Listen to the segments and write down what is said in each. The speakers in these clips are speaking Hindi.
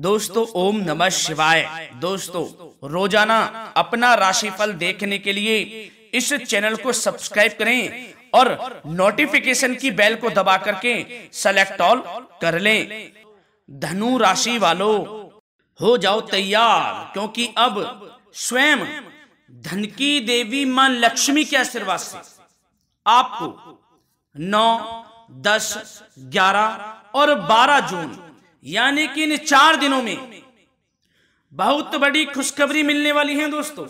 दोस्तों ओम नमः शिवाय दोस्तों रोजाना अपना राशिफल देखने के लिए इस चैनल को सब्सक्राइब करें और नोटिफिकेशन की बेल को दबा करके सेलेक्ट ऑल कर लें धनु राशि वालों हो जाओ तैयार क्योंकि अब स्वयं धन की देवी मां लक्ष्मी के आशीर्वाद से आपको नौ दस ग्यारह और बारह जून यानी कि इन चार दिनों में बहुत बड़ी खुशखबरी मिलने वाली है दोस्तों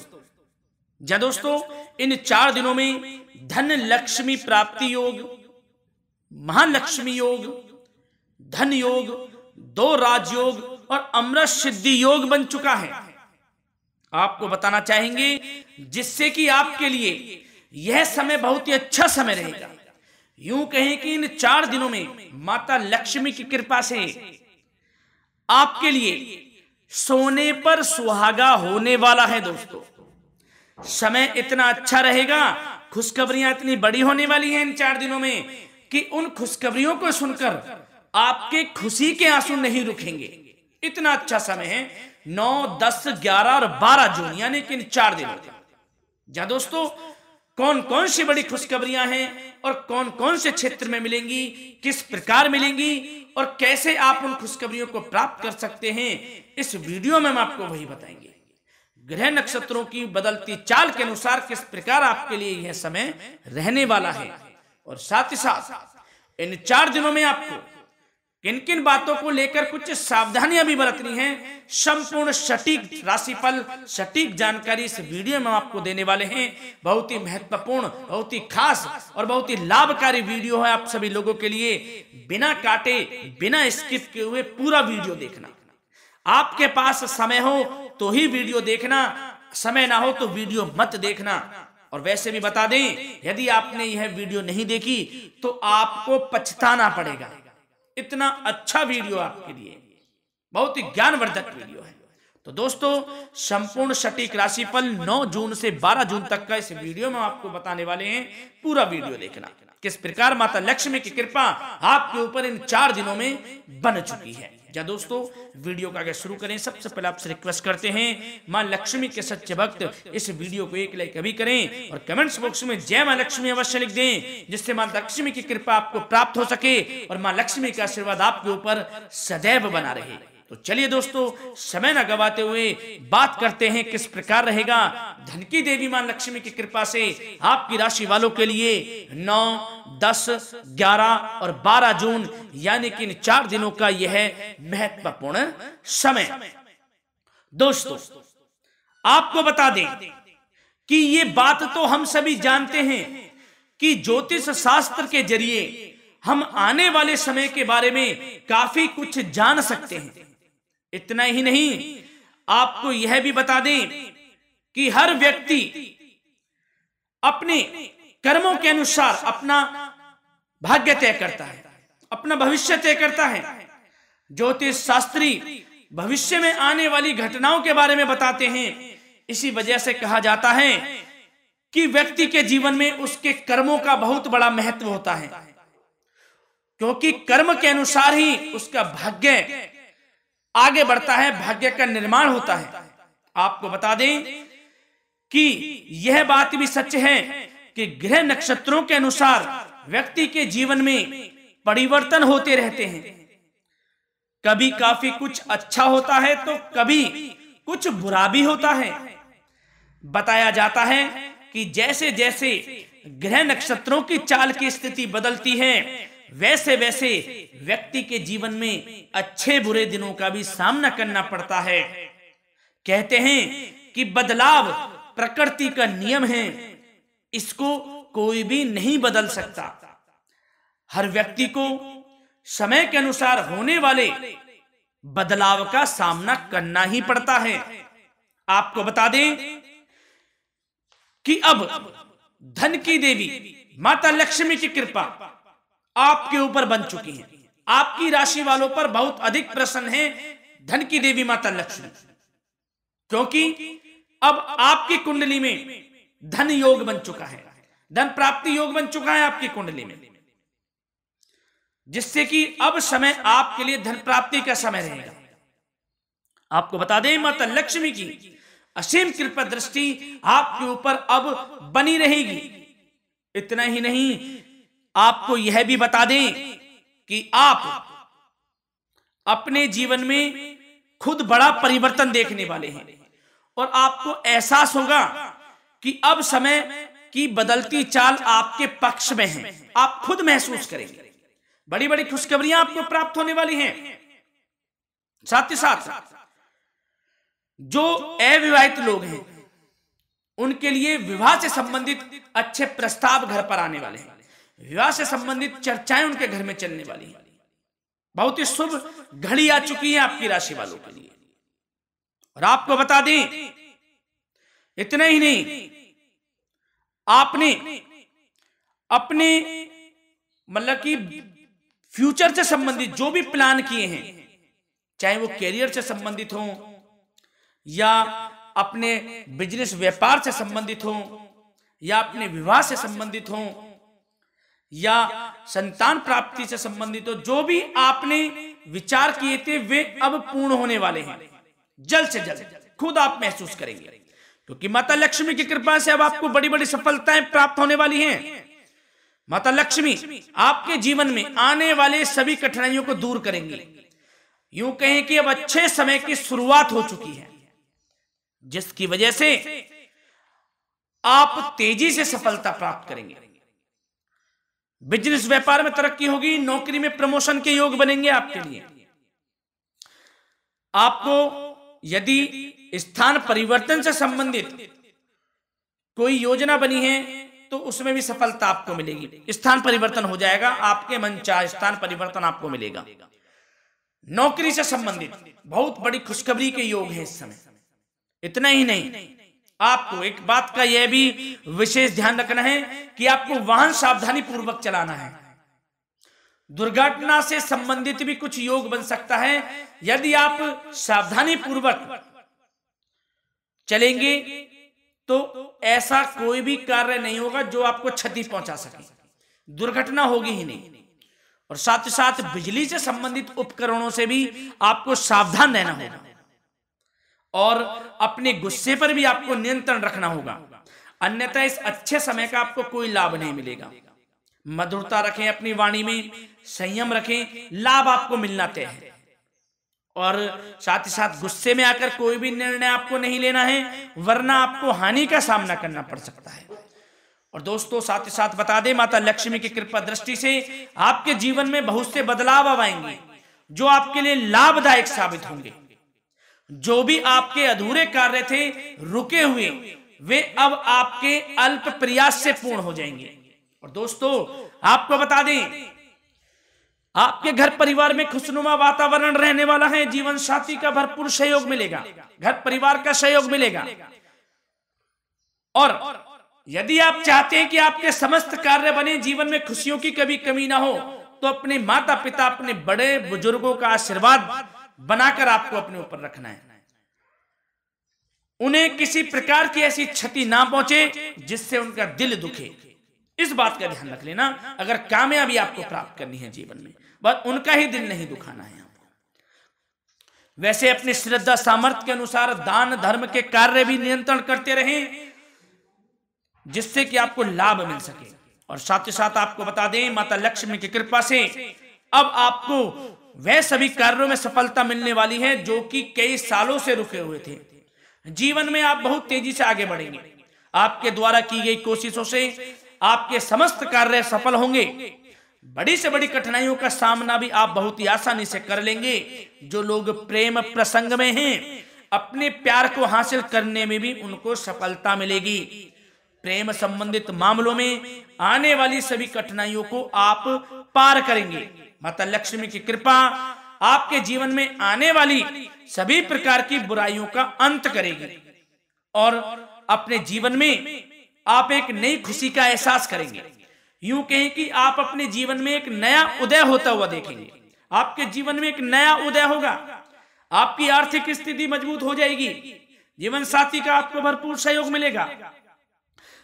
जा दोस्तों इन चार दिनों में धन लक्ष्मी प्राप्ति योग महालक्ष्मी योग धन योग दो राजयोग और अमृत सिद्धि योग बन चुका है आपको बताना चाहेंगे जिससे कि आपके लिए यह समय बहुत ही अच्छा समय रहेगा यूं कहें कि इन चार दिनों में माता लक्ष्मी की कृपा से आपके लिए सोने पर सुहागा होने वाला है दोस्तों समय इतना अच्छा रहेगा खुशखबरियां इतनी बड़ी होने वाली हैं इन चार दिनों में कि उन खुशखबरियों को सुनकर आपके खुशी के आंसू नहीं रुकेंगे इतना अच्छा समय है नौ दस ग्यारह और बारह जून यानी कि इन चार दिनों में जा दोस्तों कौन कौन सी बड़ी खुशखबरियां हैं और कौन कौन से क्षेत्र में मिलेंगी किस प्रकार मिलेंगी और कैसे आप उन खुशखबरियों को प्राप्त कर सकते हैं इस वीडियो में हम आपको वही बताएंगे ग्रह नक्षत्रों की बदलती चाल के अनुसार किस प्रकार आपके लिए यह समय रहने वाला है और साथ ही साथ इन चार दिनों में आपको किन किन बातों को लेकर कुछ सावधानियां भी बरतनी हैं संपूर्ण सटीक राशिफल सटीक जानकारी इस वीडियो में आपको देने वाले हैं बहुत ही महत्वपूर्ण बहुत ही खास और बहुत ही लाभकारी वीडियो है आप सभी लोगों के लिए बिना काटे बिना स्किप किए हुए पूरा वीडियो देखना आपके पास समय हो तो ही वीडियो देखना समय ना हो तो वीडियो मत देखना और वैसे भी बता दें यदि आपने यह वीडियो नहीं देखी तो आपको पछताना पड़ेगा इतना अच्छा वीडियो आपके लिए बहुत ही ज्ञानवर्धक वीडियो है तो दोस्तों संपूर्ण सटीक राशिफल 9 जून से 12 जून तक का इस वीडियो में आपको बताने वाले हैं पूरा वीडियो देखना किस प्रकार माता लक्ष्मी की कृपा आपके ऊपर इन चार दिनों में बन चुकी है या दोस्तों वीडियो का आगे शुरू करें सबसे पहले आपसे रिक्वेस्ट करते हैं माँ लक्ष्मी के सच्चे भक्त इस वीडियो को एक लाइक अभी करें और कमेंट्स बॉक्स में जय माँ लक्ष्मी अवश्य लिख दें जिससे माँ लक्ष्मी की कृपा आपको प्राप्त हो सके और माँ लक्ष्मी का आशीर्वाद आपके ऊपर सदैव बना रहे तो चलिए दोस्तों समय न गवाते हुए बात करते हैं किस प्रकार रहेगा धन की देवी मां लक्ष्मी की कृपा से आपकी राशि वालों के लिए नौ दस ग्यारह और बारह जून यानी कि इन चार दिनों का यह महत्वपूर्ण समय दोस्तों आपको बता दें कि ये बात तो हम सभी जानते हैं कि ज्योतिष शास्त्र के जरिए हम आने वाले समय के बारे में काफी कुछ जान सकते हैं इतना ही नहीं आपको यह भी बता दें कि हर व्यक्ति अपने कर्मों के अनुसार अपना भाग्य तय करता है अपना भविष्य तय करता है ज्योतिष शास्त्री भविष्य में आने वाली घटनाओं के बारे में बताते हैं इसी वजह से कहा जाता है कि व्यक्ति के जीवन में उसके कर्मों का बहुत बड़ा महत्व होता है क्योंकि कर्म के अनुसार ही उसका भाग्य आगे बढ़ता है भाग्य का निर्माण होता है आपको बता दें कि यह बात भी सच है कि ग्रह नक्षत्रों के अनुसार व्यक्ति के जीवन में परिवर्तन होते रहते हैं कभी काफी कुछ अच्छा होता है तो कभी कुछ बुरा भी होता है बताया जाता है कि जैसे जैसे ग्रह नक्षत्रों की चाल की स्थिति बदलती है वैसे वैसे व्यक्ति के जीवन में अच्छे बुरे दिनों का भी सामना करना पड़ता है कहते हैं कि बदलाव प्रकृति का नियम है इसको कोई भी नहीं बदल सकता हर व्यक्ति को समय के अनुसार होने वाले बदलाव का सामना करना ही पड़ता है आपको बता दें कि अब धन की देवी माता लक्ष्मी की कृपा आपके ऊपर बन चुकी है आपकी राशि वालों पर बहुत अधिक प्रसन्न है धन की देवी माता लक्ष्मी क्योंकि अब आपकी कुंडली में धन योग बन चुका है धन प्राप्ति योग बन चुका है आपकी कुंडली में जिससे कि अब समय आपके लिए धन प्राप्ति का समय रहेगा आपको बता दें माता लक्ष्मी की असीम कृपा दृष्टि आपके ऊपर अब बनी रहेगी इतना ही नहीं आपको यह भी बता दें कि आप अपने जीवन में खुद बड़ा परिवर्तन देखने वाले हैं और आपको एहसास होगा कि अब समय की बदलती चाल आपके पक्ष में है आप खुद महसूस करेंगे बड़ी बड़ी खुशखबरियां आपको प्राप्त होने वाली हैं साथ ही साथ जो अविवाहित लोग हैं उनके लिए विवाह से संबंधित अच्छे प्रस्ताव घर पर आने वाले हैं विवाह से संबंधित चर्चाएं उनके घर में चलने वाली हैं बहुत ही शुभ घड़ी आ चुकी है आपकी राशि वालों के लिए और आपको बता दें इतने ही नहीं आपने अपने मतलब कि फ्यूचर से संबंधित जो भी प्लान किए हैं चाहे वो कैरियर से संबंधित हो या अपने बिजनेस व्यापार से संबंधित हो या अपने विवाह से संबंधित हों या संतान प्राप्ति से संबंधित हो जो भी आपने विचार किए थे वे अब पूर्ण होने वाले हैं जल्द से जल्द खुद आप महसूस करेंगे क्योंकि माता लक्ष्मी की कृपा से अब आपको बड़ी बड़ी सफलताएं प्राप्त होने वाली हैं माता लक्ष्मी आपके जीवन में आने वाले सभी कठिनाइयों को दूर करेंगे यूं कहें कि अब अच्छे समय की शुरुआत हो चुकी है जिसकी वजह से आप तेजी से सफलता प्राप्त करेंगे बिजनेस व्यापार में तरक्की होगी नौकरी में प्रमोशन के योग बनेंगे आपके लिए आपको यदि स्थान परिवर्तन से संबंधित कोई योजना बनी है तो उसमें भी सफलता आपको मिलेगी स्थान परिवर्तन हो जाएगा आपके मन चाह स्थान परिवर्तन आपको मिलेगा नौकरी से संबंधित बहुत बड़ी खुशखबरी के योग है इस समय इतना ही नहीं आपको एक बात का यह भी विशेष ध्यान रखना है कि आपको वाहन सावधानी पूर्वक चलाना है दुर्घटना से संबंधित भी कुछ योग बन सकता है यदि आप सावधानी पूर्वक चलेंगे तो ऐसा कोई भी कार्य नहीं होगा जो आपको क्षति पहुंचा सके दुर्घटना होगी ही नहीं और साथ ही साथ बिजली से संबंधित उपकरणों से भी आपको सावधान रहना होगा और अपने गुस्से पर भी आपको नियंत्रण रखना होगा अन्यथा इस अच्छे समय का आपको कोई लाभ नहीं मिलेगा मधुरता रखें अपनी वाणी में संयम रखें लाभ आपको मिलना तय है और साथ ही साथ गुस्से में आकर कोई भी निर्णय आपको नहीं लेना है वरना आपको हानि का सामना करना पड़ सकता है और दोस्तों साथ ही साथ बता दें माता लक्ष्मी की कृपा दृष्टि से आपके जीवन में बहुत से बदलाव आएंगे जो आपके लिए लाभदायक साबित होंगे जो भी आपके अधूरे कार्य थे रुके हुए वे अब आपके अल्प प्रयास से पूर्ण हो जाएंगे और दोस्तों आपको बता दें आपके घर परिवार में खुशनुमा वातावरण रहने वाला है जीवन साथी का भरपूर सहयोग मिलेगा घर परिवार का सहयोग मिलेगा और यदि आप चाहते हैं कि आपके समस्त कार्य बने जीवन में खुशियों की कभी कमी ना हो तो अपने माता पिता अपने बड़े बुजुर्गों का आशीर्वाद बनाकर आपको अपने ऊपर रखना है उन्हें किसी प्रकार की ऐसी क्षति ना पहुंचे जिससे उनका दिल दुखे इस बात का ध्यान रख लेना अगर कामयाबी आपको प्राप्त करनी है जीवन में बस उनका ही दिल नहीं दुखाना है आपको वैसे अपनी श्रद्धा सामर्थ्य के अनुसार दान धर्म के कार्य भी नियंत्रण करते रहें जिससे कि आपको लाभ मिल सके और साथ ही साथ आपको बता दें माता लक्ष्मी की कृपा से अब आपको वह सभी कार्यों में सफलता मिलने वाली है जो कि कई सालों से रुके हुए थे जीवन में आप बहुत तेजी से आगे बढ़ेंगे आपके द्वारा की गई कोशिशों से आपके समस्त कार्य सफल होंगे बड़ी से बड़ी कठिनाइयों का सामना भी आप बहुत ही आसानी से कर लेंगे जो लोग प्रेम प्रसंग में हैं अपने प्यार को हासिल करने में भी उनको सफलता मिलेगी प्रेम संबंधित मामलों में आने वाली सभी कठिनाइयों को आप पार करेंगे माता लक्ष्मी की कृपा आपके जीवन में आने वाली सभी प्रकार की बुराइयों का अंत करेगी और अपने जीवन में आप एक नई खुशी का एहसास करेंगे यूं कहें कि आप अपने जीवन में एक नया उदय होता हुआ देखेंगे आपके जीवन में एक नया उदय होगा आपकी आर्थिक स्थिति मजबूत हो जाएगी जीवन साथी का आपको भरपूर सहयोग मिलेगा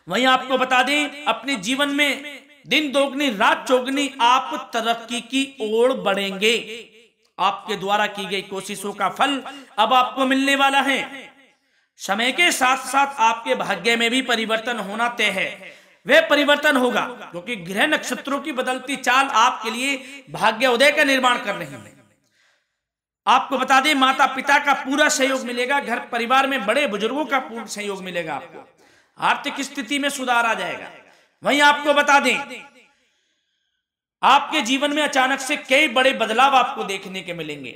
वहीं आपको बता दें अपने जीवन में दिन दोगनी रात चौगनी आप तरक्की की ओर बढ़ेंगे आपके द्वारा की गई कोशिशों का फल अब आपको मिलने वाला है समय के साथ साथ आपके भाग्य में भी परिवर्तन होना तय है वह परिवर्तन होगा क्योंकि ग्रह नक्षत्रों की बदलती चाल आपके लिए भाग्य उदय का निर्माण कर रही है आपको बता दें माता पिता का पूरा सहयोग मिलेगा घर परिवार में बड़े बुजुर्गों का पूर्ण सहयोग मिलेगा आपको आर्थिक स्थिति में सुधार आ जाएगा वहीं आपको बता दें आपके जीवन में अचानक से कई बड़े बदलाव आपको देखने के मिलेंगे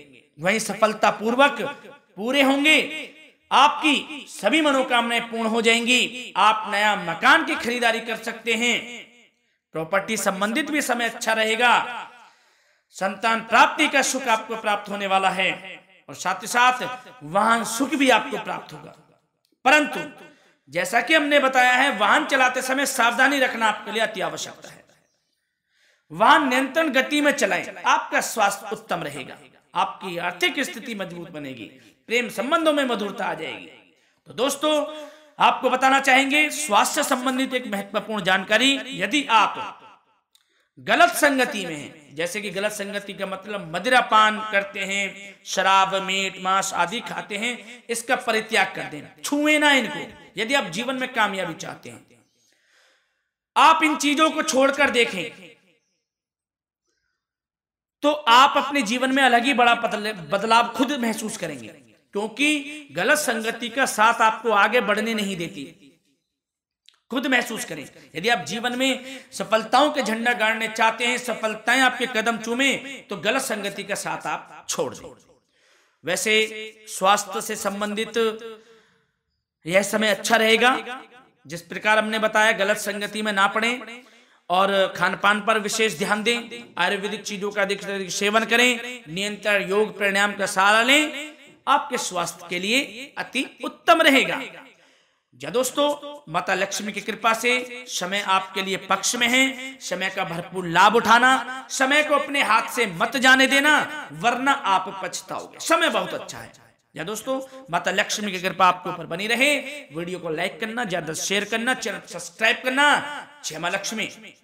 वहीं सफलता पूर्वक पूरे होंगे आपकी सभी मनोकामनाएं पूर्ण हो जाएंगी आप नया मकान की खरीदारी कर सकते हैं प्रॉपर्टी संबंधित भी समय अच्छा रहेगा संतान प्राप्ति का सुख आपको प्राप्त होने वाला है और साथ ही साथ वाहन सुख भी आपको प्राप्त होगा परंतु जैसा कि हमने बताया है वाहन चलाते समय सावधानी रखना आपके लिए अति आवश्यक है वाहन नियंत्रण गति में चलाएं आपका स्वास्थ्य उत्तम रहेगा आपकी आर्थिक स्थिति मजबूत बनेगी प्रेम संबंधों में मधुरता आ जाएगी तो दोस्तों आपको बताना चाहेंगे स्वास्थ्य संबंधित एक महत्वपूर्ण जानकारी यदि आप गलत संगति में हैं जैसे कि गलत संगति का मतलब मदिरा पान करते हैं शराब मीट मांस आदि खाते हैं इसका परित्याग कर देना छुए ना इनको यदि आप जीवन में कामयाबी चाहते हैं आप इन चीजों को छोड़कर देखें तो आप अपने जीवन में अलग ही बड़ा बदलाव खुद महसूस करेंगे क्योंकि गलत संगति का साथ आपको आगे बढ़ने नहीं देती खुद महसूस करें यदि आप जीवन में सफलताओं के झंडा गाड़ने चाहते हैं सफलताएं आपके कदम चूमे तो गलत संगति का साथ आप छोड़ दें वैसे स्वास्थ्य से संबंधित यह समय अच्छा, अच्छा रहेगा जिस प्रकार हमने बताया गलत संगति में ना पड़े और खान पान पर विशेष ध्यान दें आयुर्वेदिक चीजों का अधिक सेवन करें नियंत्रण योग प्राणायाम का सहारा लें आपके स्वास्थ्य के लिए अति उत्तम रहेगा या दोस्तों माता लक्ष्मी की कृपा से समय आपके लिए पक्ष में है समय का भरपूर लाभ उठाना समय को अपने हाथ से मत जाने देना वरना आप पछताओगे समय बहुत अच्छा है या दोस्तों माता लक्ष्मी की कृपा आपके ऊपर बनी रहे वीडियो को लाइक करना ज्यादा शेयर करना चैनल सब्सक्राइब करना जय माँ लक्ष्मी